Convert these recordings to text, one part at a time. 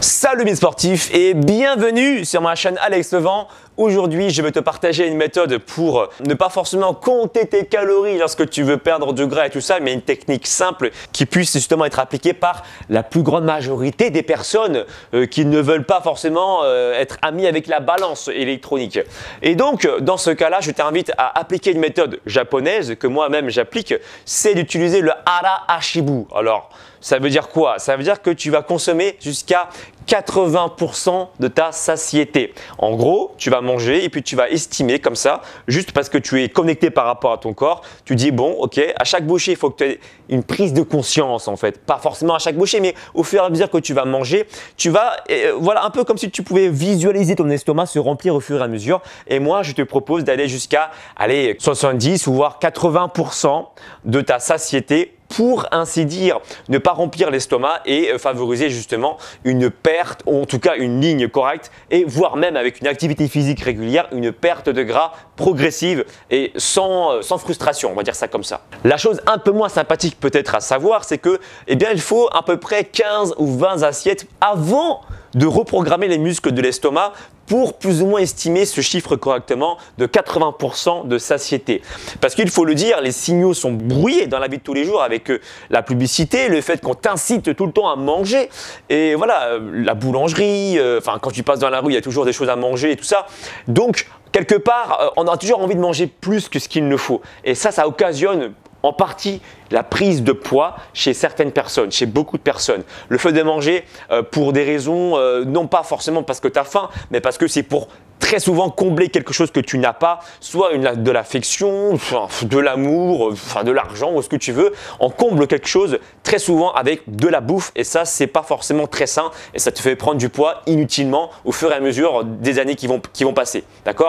Salut mes sportifs et bienvenue sur ma chaîne Alex Levent. Aujourd'hui, je vais te partager une méthode pour ne pas forcément compter tes calories lorsque tu veux perdre du gras et tout ça, mais une technique simple qui puisse justement être appliquée par la plus grande majorité des personnes euh, qui ne veulent pas forcément euh, être amis avec la balance électronique. Et donc, dans ce cas-là, je t'invite à appliquer une méthode japonaise que moi-même j'applique, c'est d'utiliser le hara ashibu Alors, ça veut dire quoi Ça veut dire que tu vas consommer jusqu'à 80% de ta satiété. En gros, tu vas manger et puis tu vas estimer comme ça, juste parce que tu es connecté par rapport à ton corps, tu dis bon, ok, à chaque bouchée, il faut que tu aies une prise de conscience en fait. Pas forcément à chaque bouchée, mais au fur et à mesure que tu vas manger, tu vas, euh, voilà, un peu comme si tu pouvais visualiser ton estomac se remplir au fur et à mesure. Et moi, je te propose d'aller jusqu'à, allez, 70 ou voire 80% de ta satiété pour ainsi dire ne pas remplir l'estomac et euh, favoriser justement une perte ou en tout cas une ligne correcte et voire même avec une activité physique régulière une perte de gras progressive et sans, euh, frustration on va dire ça comme ça. La chose un peu moins sympathique peut-être à savoir c'est que eh bien il faut à peu près 15 ou 20 assiettes avant de reprogrammer les muscles de l'estomac pour plus ou moins estimer ce chiffre correctement de 80% de satiété. Parce qu'il faut le dire, les signaux sont brouillés dans la vie de tous les jours avec euh, la publicité, le fait qu'on t'incite tout le temps à manger. Et voilà, euh, la boulangerie, euh, quand tu passes dans la rue, il y a toujours des choses à manger et tout ça. Donc, quelque part, on a toujours envie de manger plus que ce qu'il ne faut. Et ça, ça occasionne en partie la prise de poids chez certaines personnes, chez beaucoup de personnes. Le feu de manger euh, pour des raisons, euh, non pas forcément parce que tu as faim, mais parce que c'est pour très souvent combler quelque chose que tu n'as pas, soit de l'affection, de l'amour, de l'argent ou ce que tu veux, on comble quelque chose très souvent avec de la bouffe et ça c'est pas forcément très sain et ça te fait prendre du poids inutilement au fur et à mesure des années qui vont, passer.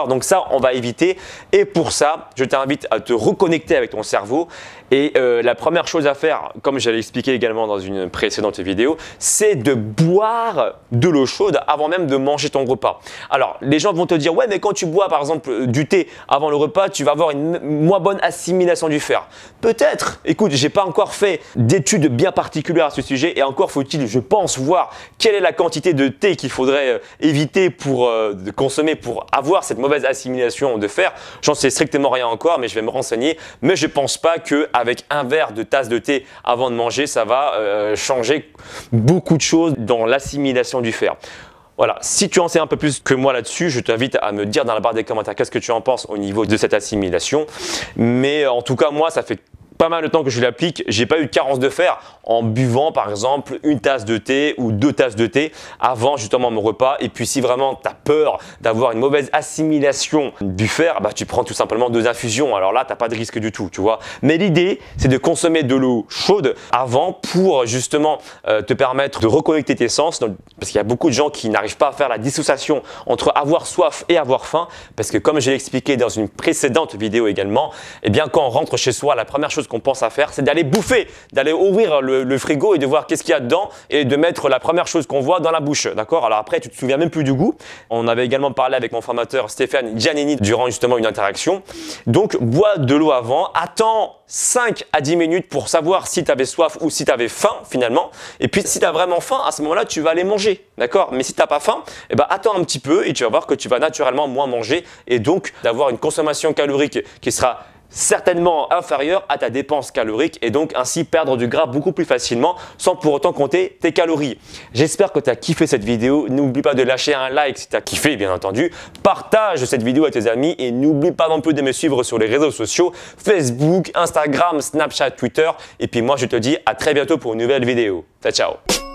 Donc ça on va éviter et pour ça je t'invite à te reconnecter avec ton cerveau et euh, la la première chose à faire, comme j'allais expliqué également dans une précédente vidéo, c'est de boire de l'eau chaude avant même de manger ton repas. Alors, les gens vont te dire, ouais, mais quand tu bois par exemple euh, du thé avant le repas, tu vas avoir une moins bonne assimilation du fer. Peut-être, écoute, j'ai pas encore fait d'études bien particulières à ce sujet et encore faut-il, je pense, voir quelle est la quantité de thé qu'il faudrait euh, éviter pour euh, consommer pour avoir cette mauvaise assimilation de fer. J'en sais strictement rien encore, mais je vais me renseigner. Mais je pense pas qu'avec un verre de tasse de thé avant de manger, ça va euh, changer beaucoup de choses dans l'assimilation du fer. Voilà, si tu en sais un peu plus que moi là-dessus, je t'invite à me dire dans la barre des commentaires qu'est-ce que tu en penses au niveau de cette assimilation. Mais euh, en tout cas, moi, ça fait pas mal de temps que je l'applique, j'ai pas eu de carence de fer en buvant par exemple une tasse de thé ou deux tasses de thé avant justement mon repas. Et puis si vraiment tu as peur d'avoir une mauvaise assimilation du fer, bah, tu prends tout simplement deux infusions. Alors là, tu n'as pas de risque du tout, tu vois. Mais l'idée, c'est de consommer de l'eau chaude avant pour justement euh, te permettre de reconnecter tes sens. parce qu'il y a beaucoup de gens qui n'arrivent pas à faire la dissociation entre avoir soif et avoir faim. Parce que comme je expliqué dans une précédente vidéo également, eh bien quand on rentre chez soi, la première chose qu'on pense à faire, c'est d'aller bouffer, d'aller ouvrir le, frigo et de voir qu'est-ce qu'il y a dedans et de mettre la première chose qu'on voit dans la bouche. D'accord Alors après, tu te souviens même plus du goût. On avait également parlé avec mon formateur Stéphane Giannini durant justement une interaction. Donc, bois de l'eau avant, attends 5 à 10 minutes pour savoir si tu avais soif ou si tu avais faim finalement. Et puis si tu as vraiment faim, à ce moment-là, tu vas aller manger. D'accord Mais si tu n'as pas faim, eh ben, attends un petit peu et tu vas voir que tu vas naturellement moins manger et donc d'avoir une consommation calorique qui sera certainement inférieure à ta dépense calorique et donc ainsi perdre du gras beaucoup plus facilement sans pour autant compter tes calories. J'espère que tu as kiffé cette vidéo. N'oublie pas de lâcher un like si tu as kiffé bien entendu. Partage cette vidéo à tes amis et n'oublie pas non plus de me suivre sur les réseaux sociaux Facebook, Instagram, Snapchat, Twitter. Et puis moi je te dis à très bientôt pour une nouvelle vidéo. Ciao ciao